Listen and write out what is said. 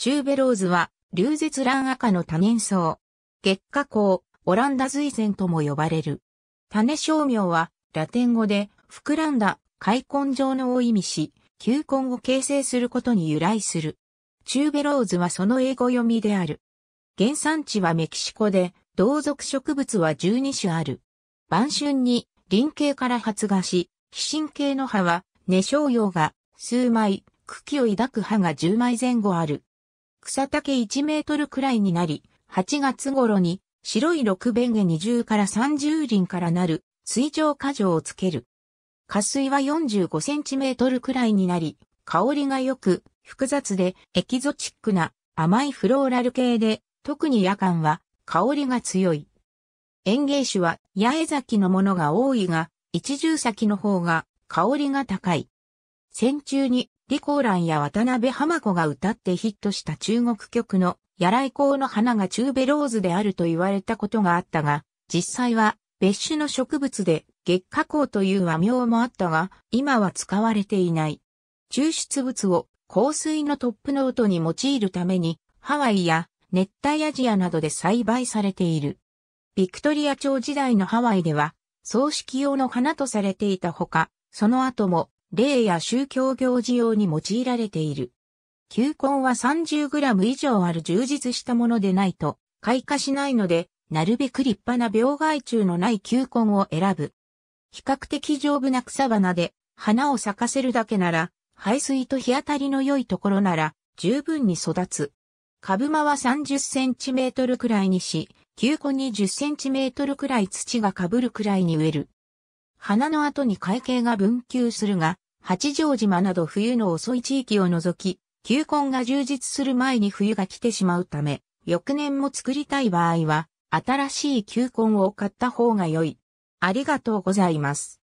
チューベローズは、流絶乱赤の多年草。月下香、オランダ随前とも呼ばれる。種商名は、ラテン語で、膨らんだ、開根状のを意味し、球根を形成することに由来する。チューベローズはその英語読みである。原産地はメキシコで、同族植物は12種ある。晩春に、輪形から発芽し、非神形の葉は、根小葉が数枚、茎を抱く葉が10枚前後ある。草丈1メートルくらいになり、8月頃に白い六弁下20から30輪からなる水上果樹をつける。下水は45センチメートルくらいになり、香りが良く複雑でエキゾチックな甘いフローラル系で、特に夜間は香りが強い。園芸種は八重咲きのものが多いが、一重咲きの方が香りが高い。戦中に李ラ蘭や渡辺浜子が歌ってヒットした中国曲の、や来光の花が中ベローズであると言われたことがあったが、実際は別種の植物で月下光という和名もあったが、今は使われていない。抽出物を香水のトップノートに用いるために、ハワイや熱帯アジアなどで栽培されている。ビクトリア朝時代のハワイでは、葬式用の花とされていたほか、その後も霊や宗教行事用に用いられている。球根は 30g 以上ある充実したものでないと、開花しないので、なるべく立派な病害虫のない球根を選ぶ。比較的丈夫な草花で、花を咲かせるだけなら、排水と日当たりの良いところなら、十分に育つ。株間は 30cm くらいにし、球根に 10cm くらい土が被るくらいに植える。花の後に海景が分球するが、八丈島など冬の遅い地域を除き、球根が充実する前に冬が来てしまうため、翌年も作りたい場合は、新しい球根を買った方が良い。ありがとうございます。